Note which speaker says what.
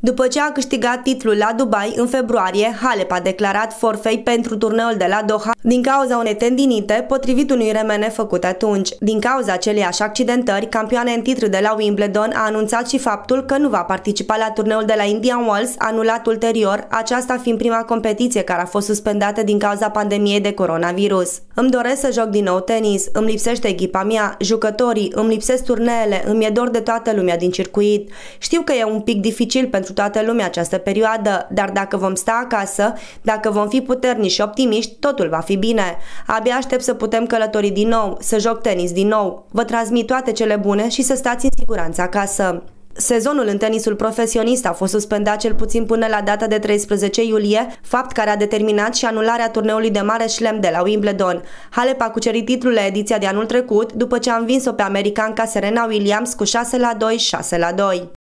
Speaker 1: După ce a câștigat titlul la Dubai în februarie, Halep a declarat forfei pentru turneul de la Doha din cauza unei tendinite, potrivit unui remene făcut atunci. Din cauza aceleiași accidentări, campioana în titlu de la Wimbledon a anunțat și faptul că nu va participa la turneul de la Indian Wells, anulat ulterior, aceasta fiind prima competiție care a fost suspendată din cauza pandemiei de coronavirus. Îmi doresc să joc din nou tenis, îmi lipsește echipa mea, jucătorii, îmi lipsesc turneele, îmi e dor de toată lumea din circuit. Știu că e un pic dificil pentru pentru toată lumea această perioadă, dar dacă vom sta acasă, dacă vom fi puternici și optimiști, totul va fi bine. Abia aștept să putem călători din nou, să joc tenis din nou. Vă transmit toate cele bune și să stați în siguranță acasă. Sezonul în tenisul profesionist a fost suspendat cel puțin până la data de 13 iulie, fapt care a determinat și anularea turneului de mare șlem de la Wimbledon. Halep a cucerit titlul la ediția de anul trecut, după ce a învins-o pe americanca Serena Williams cu 6 la 2, 6 la 2.